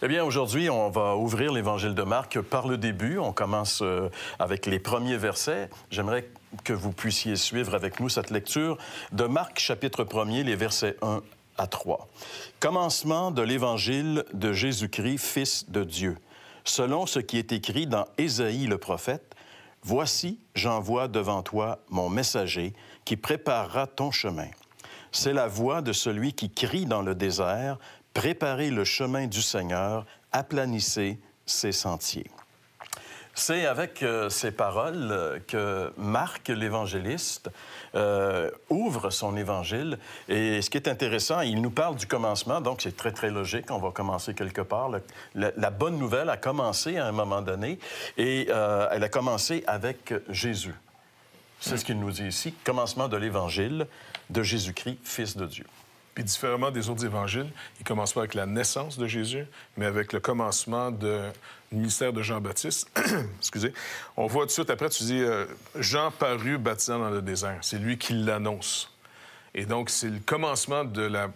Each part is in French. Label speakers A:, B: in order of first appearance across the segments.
A: Eh bien, aujourd'hui, on va ouvrir l'évangile de Marc par le début. On commence euh, avec les premiers versets. J'aimerais que vous puissiez suivre avec nous cette lecture de Marc chapitre 1 les versets 1 à 3. Commencement de l'évangile de Jésus-Christ, fils de Dieu. Selon ce qui est écrit dans Ésaïe le prophète, Voici, j'envoie devant toi mon messager qui préparera ton chemin. C'est la voix de celui qui crie dans le désert, Préparez le chemin du Seigneur, aplanissez ses sentiers. C'est avec euh, ces paroles euh, que Marc l'évangéliste euh, ouvre son évangile. Et ce qui est intéressant, il nous parle du commencement, donc c'est très, très logique, on va commencer quelque part. la, bonne nouvelle a commencé à un moment donné et elle a commencé avec Jésus. C'est ce qu'il nous dit ici, commencement de l'évangile
B: de Jésus-Christ, Fils de Dieu. Puis différemment des autres évangiles, il commence pas avec la naissance de Jésus, mais avec le commencement du ministère de Jean-Baptiste. Excusez. On voit tout de suite après, tu dis euh, Jean parut baptisant dans le désert. C'est lui qui l'annonce. Et donc, c'est le commencement de la.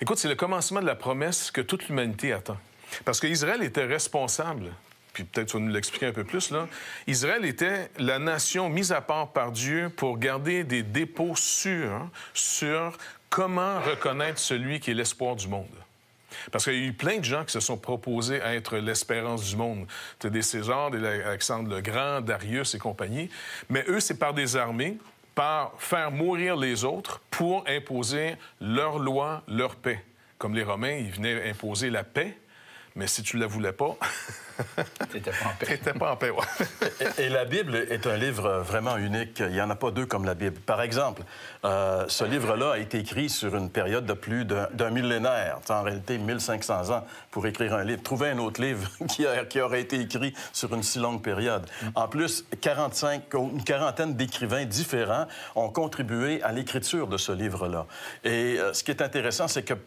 B: Écoute, c'est le commencement de la promesse que toute l'humanité attend. Parce qu'Israël était responsable puis peut-être tu vas nous l'expliquer un peu plus, là. Israël était la nation mise à part par Dieu pour garder des dépôts sûrs sur Comment reconnaître celui qui est l'espoir du monde? Parce qu'il y a eu plein de gens qui se sont proposés à être l'espérance du monde. C'était des Césars, Alexandre le Grand, Darius et compagnie. Mais eux, c'est par des armées, par faire mourir les autres pour imposer leur loi, leur paix. Comme les Romains, ils venaient imposer la paix mais si tu ne la voulais pas, tu n'étais pas en paix. Étais pas en paix
A: et, la Bible est un livre vraiment unique. Il n'y en a pas deux comme la Bible. Par exemple, euh, ce livre-là a été écrit sur une période de plus d'un millénaire, en réalité 1500 ans, pour écrire un livre. Trouver un autre livre qui, aurait été écrit sur une si longue période. Mm. En plus, une quarantaine d'écrivains différents ont contribué à l'écriture de ce livre-là. Et euh, ce qui est intéressant, c'est que mm,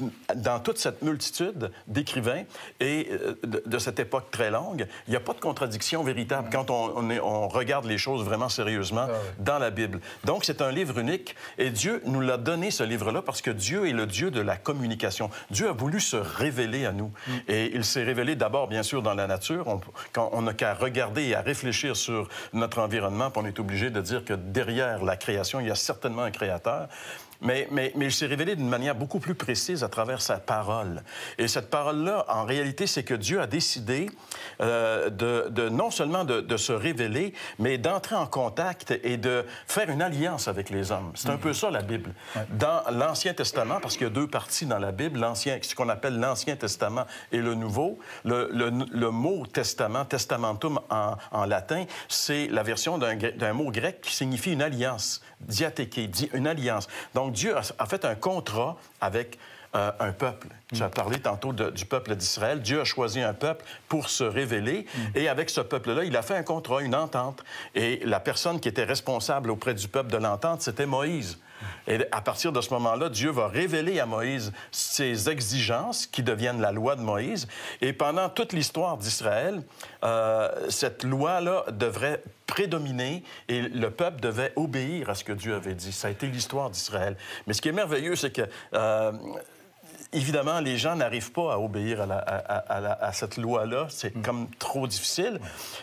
A: mm, dans toute cette multitude d'écrivains, et euh, de, cette époque très longue, il n'y a pas de contradiction véritable quand on, regarde les choses vraiment sérieusement ah dans la Bible. Donc, c'est un livre unique et Dieu nous l'a donné, ce livre-là, parce que Dieu est le Dieu de la communication. Dieu a voulu se révéler à nous. Mm. Et il s'est révélé d'abord, bien sûr, dans la nature. quand on n'a qu'à regarder et à réfléchir sur notre environnement, on est obligé de dire que derrière la création, il y a certainement un créateur. Mais, mais, mais il s'est révélé d'une manière beaucoup plus précise à travers sa parole. Et cette parole-là, en réalité, c'est que Dieu a décidé euh, de, non seulement de, se révéler, mais d'entrer en contact et de faire une alliance avec les hommes. C'est un mhm. peu ça, la Bible. Dans l'Ancien Testament, parce qu'il y a deux parties dans la Bible, ce qu'on appelle l'Ancien Testament et le Nouveau, le, mot testament, testamentum en, en latin, c'est la version d'un mot grec qui signifie une alliance, dit une alliance. Donc Dieu a fait un contrat avec euh, un peuple. Tu as parlé tantôt du peuple d'Israël. Dieu a choisi un peuple pour se révéler. Et avec ce peuple-là, il a fait un contrat, une entente. Et la personne qui était responsable auprès du peuple de l'entente, c'était Moïse. Et à partir de ce moment-là, Dieu va révéler à Moïse ses exigences qui deviennent la loi de Moïse. Et pendant toute l'histoire d'Israël, euh, cette loi-là devrait prédominer et le peuple devait obéir à ce que Dieu avait dit. Ça a été l'histoire d'Israël. Mais ce qui est merveilleux, c'est que... Euh, évidemment, les gens n'arrivent pas à obéir à, cette loi-là. C'est mm. comme trop difficile.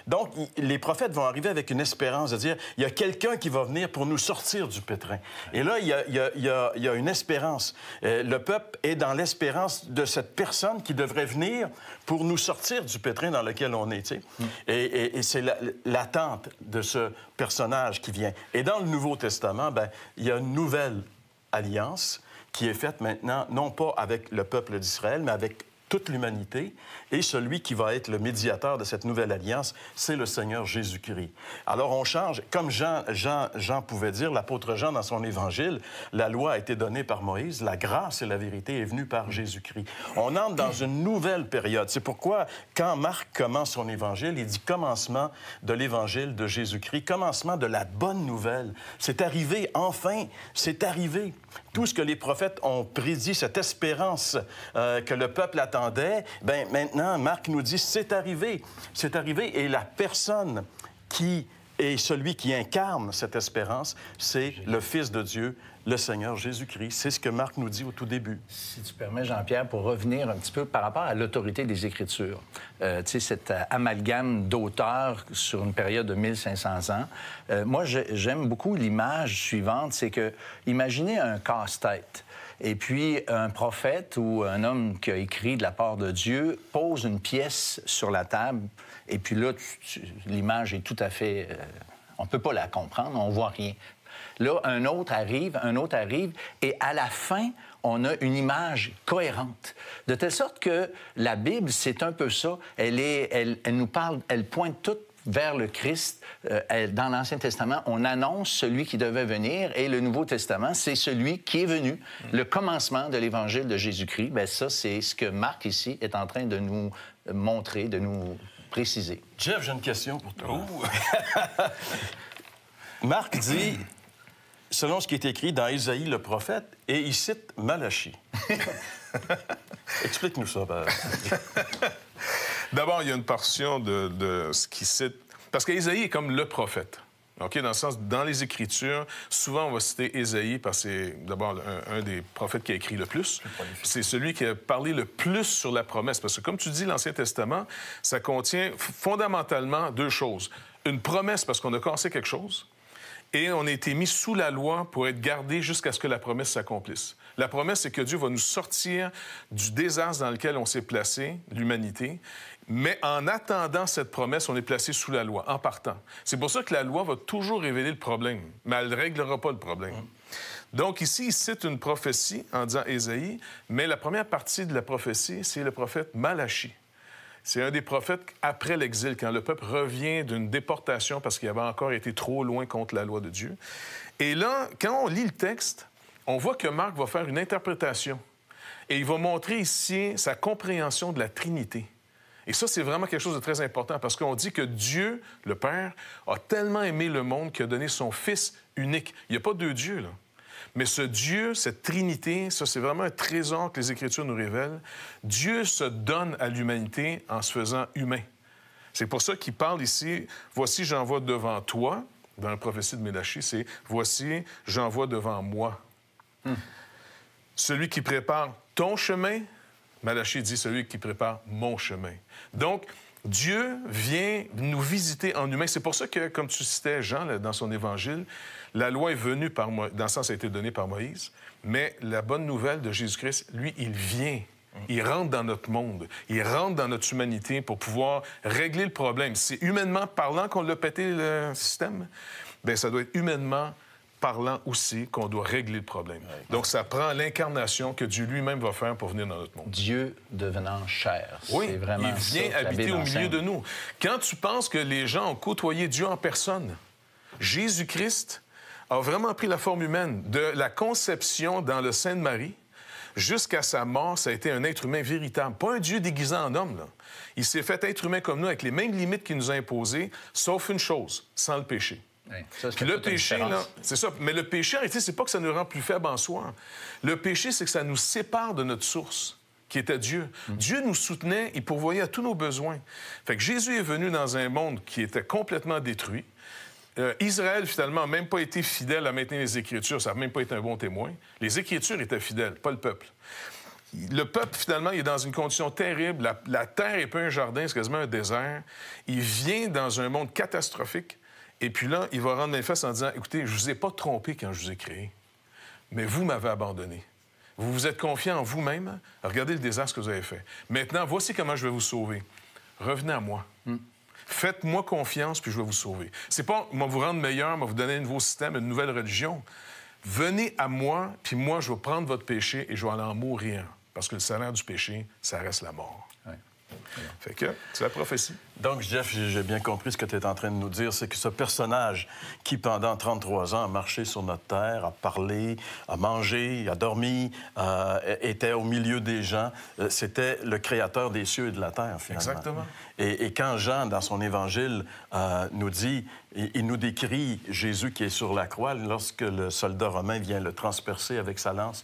A: Donc, les prophètes vont arriver avec une espérance de dire, il y a quelqu'un qui va venir pour nous sortir du pétrin. Et là, il y a, une espérance. Euh, le peuple est dans l'espérance de cette personne qui devrait venir pour nous sortir du pétrin dans lequel on est. Mm. Et, c'est l'attente de ce personnage qui vient. Et dans le Nouveau Testament, ben, il y a une nouvelle alliance qui est faite maintenant, non pas avec le peuple d'Israël, mais avec toute l'humanité, et celui qui va être le médiateur de cette nouvelle alliance, c'est le Seigneur Jésus-Christ. Alors on change, comme Jean, Jean, Jean pouvait dire, l'apôtre Jean dans son évangile, la loi a été donnée par Moïse, la grâce et la vérité est venue par Jésus-Christ. On entre dans une nouvelle période. C'est pourquoi quand Marc commence son évangile, il dit commencement de l'évangile de Jésus-Christ, commencement de la bonne nouvelle. C'est arrivé, enfin, c'est arrivé. Tout ce que les prophètes ont prédit, cette espérance euh, que le peuple attend ben maintenant, Marc nous dit, c'est arrivé. C'est arrivé. Et la personne qui est celui qui incarne cette espérance, c'est le Fils de Dieu,
C: le Seigneur Jésus-Christ. C'est ce que Marc nous dit au tout début. Si tu permets, Jean-Pierre, pour revenir un petit peu par rapport à l'autorité des Écritures, euh, tu sais, cet euh, amalgame d'auteurs sur une période de 1500 ans, euh, moi, j'aime beaucoup l'image suivante, c'est que, imaginez un casse-tête. Et puis, un prophète ou un homme qui a écrit de la part de Dieu pose une pièce sur la table, et puis là, l'image est tout à fait... Euh, on ne peut pas la comprendre, on voit rien. Là, un autre arrive, un autre arrive, et à la fin, on a une image cohérente. De telle sorte que la Bible, c'est un peu ça. Elle, est, elle, nous parle, elle pointe toute vers le Christ. Euh, dans l'Ancien Testament, on annonce celui qui devait venir et le Nouveau Testament, c'est celui qui est venu. Mm. Le commencement de l'Évangile de Jésus-Christ, ben ça, c'est ce que Marc ici est en train de nous euh, montrer, de nous préciser.
A: Jeff, j'ai une question pour toi. Marc dit, selon ce qui est écrit dans Isaïe le prophète, et il cite Malachie. Explique-nous ça. Ben.
B: D'abord, il y a une portion de, ce qui cite. Parce qu'Ésaïe est comme le prophète. Dans le sens, dans les Écritures, souvent on va citer Ésaïe parce que c'est d'abord un, des prophètes qui a écrit le plus. C'est celui qui a parlé le plus sur la promesse. Parce que, comme tu dis, l'Ancien Testament, ça contient fondamentalement deux choses. Une promesse parce qu'on a cassé quelque chose et on a été mis sous la loi pour être gardé jusqu'à ce que la promesse s'accomplisse. La promesse, c'est que Dieu va nous sortir du désastre dans lequel on s'est placé, l'humanité, mais en attendant cette promesse, on est placé sous la loi, en partant. C'est pour ça que la loi va toujours révéler le problème, mais elle ne réglera pas le problème. Donc ici, il cite une prophétie en disant Ésaïe, mais la première partie de la prophétie, c'est le prophète Malachie. C'est un des prophètes après l'exil, quand le peuple revient d'une déportation parce qu'il avait encore été trop loin contre la loi de Dieu. Et là, quand on lit le texte, on voit que Marc va faire une interprétation. Et il va montrer ici sa compréhension de la Trinité. Et ça, c'est vraiment quelque chose de très important parce qu'on dit que Dieu, le Père, a tellement aimé le monde qu'il a donné son Fils unique. Il n'y a pas deux dieux, là. Mais ce Dieu, cette Trinité, ça c'est vraiment un trésor que les Écritures nous révèlent. Dieu se donne à l'humanité en se faisant humain. C'est pour ça qu'il parle ici, voici j'envoie devant toi, dans la prophétie de Mélachie, c'est voici j'envoie devant moi. Hmm. Celui qui prépare ton chemin, Malachie dit celui qui prépare mon chemin. Donc, Dieu vient nous visiter en humain. C'est pour ça que, comme tu citais Jean dans son évangile, la loi est venue par Moïse, dans le sens, a été donnée par Moïse, mais la bonne nouvelle de Jésus-Christ, lui, il vient. Il rentre dans notre monde, il rentre dans notre humanité pour pouvoir régler le problème. C'est humainement parlant qu'on l'a pété le système. Bien, ça doit être humainement parlant aussi qu'on doit régler le problème. Donc, ça prend l'incarnation que Dieu lui-même va faire pour venir dans notre monde. Dieu devenant chair. Oui, vraiment il vient habiter au milieu de nous. Quand tu penses que les gens ont côtoyé Dieu en personne, Jésus-Christ a vraiment pris la forme humaine de la conception dans le sein de Marie jusqu'à sa mort, ça a été un être humain véritable, pas un Dieu déguisé en homme. Il s'est fait être humain comme nous, avec les mêmes limites qu'il nous a imposées, sauf une chose, sans le péché
C: le péché,
B: c'est ça. Mais le péché, en c'est pas que ça nous rend plus faibles en soi. Le péché, c'est que ça nous sépare de notre source qui était Dieu. Mhm. Dieu nous soutenait, il pourvoyait à tous nos besoins. Fait que Jésus est venu dans un monde qui était complètement détruit. Euh, Israël, finalement, n'a même pas été fidèle à maintenir les Écritures. Ça n'a même pas été un bon témoin. Les Écritures étaient fidèles, pas le peuple. Le peuple, finalement, il est dans une condition terrible. La, la terre n'est pas un jardin, c'est quasiment un désert. Il vient dans un monde catastrophique. Et puis là, il va rendre les fesses en disant Écoutez, je ne vous ai pas trompé quand je vous ai créé, mais vous m'avez abandonné. Vous vous êtes confiant en vous-même. Regardez le désastre que vous avez fait. Maintenant, voici comment je vais vous sauver. Revenez à moi. Hmm. Faites-moi confiance, puis je vais vous sauver. C'est pas, moi, vous rendre meilleur, moi, vous donner un nouveau système, une nouvelle religion. Venez à moi, puis moi, je vais prendre votre péché et je vais aller en mourir. Parce que le salaire du péché, ça reste la mort.
A: Fait que, c'est la prophétie. Donc, Jeff, j'ai bien compris ce que tu es en train de nous dire, c'est que ce personnage qui, pendant 33 ans, a marché sur notre terre, a parlé, a mangé, a dormi, euh, était au milieu des gens, euh, c'était le créateur des cieux et de la terre, finalement. Exactement. Et, quand Jean, dans son évangile, euh, nous dit, il, nous décrit Jésus qui est sur la croix, lorsque le soldat romain vient le transpercer avec sa lance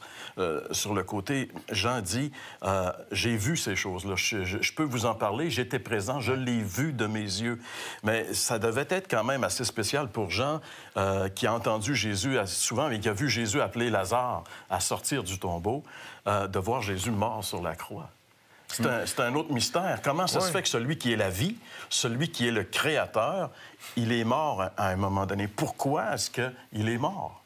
A: sur le côté, Jean dit, j'ai vu ces choses-là, je, peux vous en parler, j'étais présent, je lis vu de mes yeux. Mais ça devait être quand même assez spécial pour Jean, euh, qui a entendu Jésus souvent, mais qui a vu Jésus appeler Lazare à sortir du tombeau, euh, de voir Jésus mort sur la croix. C'est un, autre mystère. Comment ça se fait que celui qui est la vie, celui qui est le créateur,
B: il est mort à un moment donné? Pourquoi est-ce qu'il est mort?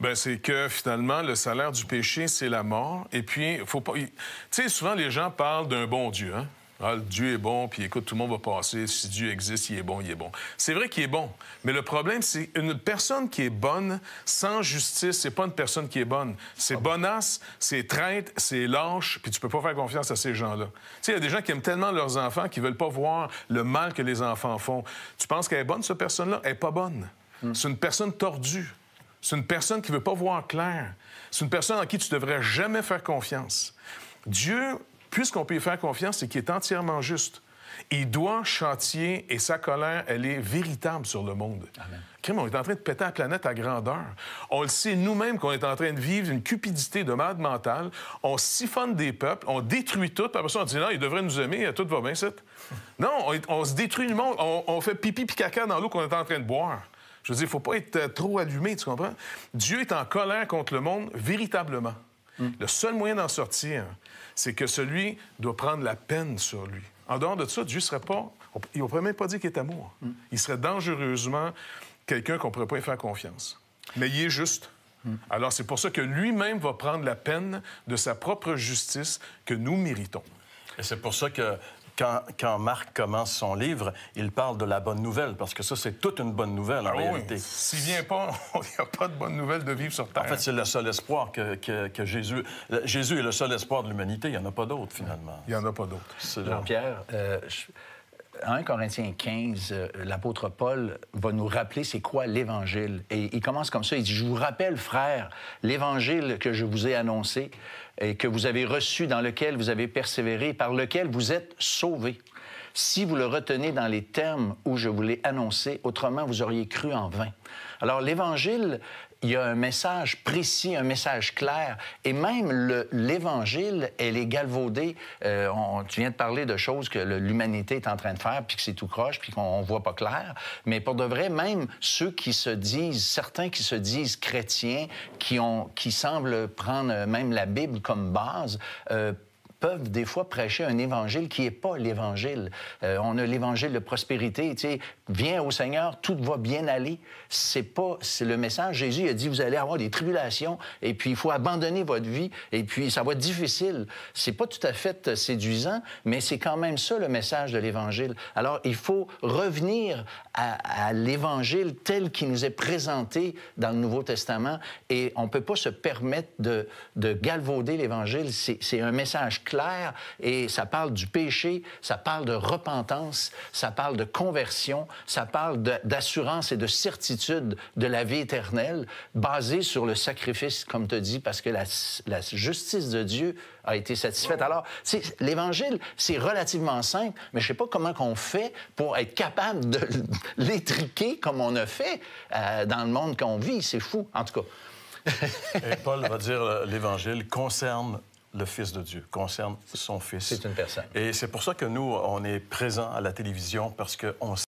B: Ben c'est que finalement le salaire du péché c'est la mort et puis faut pas tu sais souvent les gens parlent d'un bon Dieu hein. Ah, Dieu est bon, puis écoute, tout le monde va passer. Si Dieu existe, il est bon, il est bon. C'est vrai qu'il est bon, mais le problème, c'est une personne qui est bonne, sans justice, c'est pas une personne qui est bonne. C'est ah bonasse, c'est traite, c'est lâche, puis tu peux pas faire confiance à ces gens-là. Tu sais, il y a des gens qui aiment tellement leurs enfants qu'ils veulent pas voir le mal que les enfants font. Tu penses qu'elle est bonne, cette personne-là? Elle est pas bonne. Hmm. C'est une personne tordue. C'est une personne qui veut pas voir clair. C'est une personne à qui tu devrais jamais faire confiance. Dieu puisqu'on peut y faire confiance, c'est qu'il est entièrement juste. Il doit chantier et sa colère, elle est véritable sur le monde. Amen. on est en train de péter la planète à grandeur. On le sait nous-mêmes qu'on est en train de vivre une cupidité de malade mentale. On siphonne des peuples, on détruit tout. Après ça, on dit non, il devrait nous aimer, euh, tout va bien, c'est. non, on, se détruit le monde. On, fait pipi puis caca dans l'eau qu'on est en train de boire. Je veux dire, il ne faut pas être euh, trop allumé, tu comprends? Dieu est en colère contre le monde, véritablement. Mm. Le seul moyen d'en sortir, c'est que celui doit prendre la peine sur lui. En dehors de ça, Dieu ne serait pas. Il ne pourrait même pas dire qu'il est amour. Mm. Il serait dangereusement quelqu'un qu'on ne pourrait pas faire confiance. Mais il est juste. Mm. Alors, c'est pour ça que lui-même va prendre la peine de sa propre justice que nous méritons. Et
A: c'est pour ça que quand, Marc commence son livre, il parle de la bonne nouvelle, parce que ça, c'est toute une bonne nouvelle en ah réalité.
B: S'il vient pas, il n'y a pas de bonne nouvelle de vivre sur Terre. En fait, c'est le seul
A: espoir que, Jésus... Jésus est le seul espoir de l'humanité. Il n'y en a pas d'autre, finalement.
C: Il n'y en a pas d'autre. Jean-Pierre, euh, 1 Corinthiens 15, euh, l'apôtre Paul va nous rappeler c'est quoi l'Évangile. Et il commence comme ça, il dit, je vous rappelle, frère, l'Évangile que je vous ai annoncé et que vous avez reçu, dans lequel vous avez persévéré, par lequel vous êtes sauvé. Si vous le retenez dans les termes où je vous l'ai annoncé, autrement vous auriez cru en vain. Alors l'Évangile, il y a un message précis, un message clair. Et même l'Évangile, elle est galvaudée. Euh, tu viens de parler de choses que l'humanité est en train de faire, puis que c'est tout croche, puis qu'on voit pas clair. Mais pour de vrai, même ceux qui se disent, certains qui se disent chrétiens, qui, ont, qui semblent prendre même la Bible comme base, euh, peuvent des fois prêcher un évangile qui n'est pas l'évangile. Euh, on a l'évangile de prospérité, tu sais, viens au Seigneur, tout va bien aller. C'est pas, c'est le message. Jésus a dit, vous allez avoir des tribulations et puis il faut abandonner votre vie et puis ça va être difficile. C'est pas tout à fait euh, séduisant, mais c'est quand même ça le message de l'Évangile. Alors, il faut revenir à, l'Évangile tel qu'il nous est présenté dans le Nouveau Testament et on peut pas se permettre de, de galvauder l'Évangile. C'est un message clair et ça parle du péché, ça parle de repentance, ça parle de conversion. Ça parle d'assurance et de certitude de la vie éternelle basée sur le sacrifice, comme tu dis, parce que la, justice de Dieu a été satisfaite. Alors, l'Évangile, c'est relativement simple, mais je ne sais pas comment qu'on fait pour être capable de l'étriquer comme on a fait euh, dans le monde qu'on vit. C'est fou, en tout cas.
A: et Paul va dire, l'Évangile concerne le Fils de Dieu, concerne son Fils. C'est une personne. Et c'est pour ça que nous, on est présents à la télévision parce qu'on sait.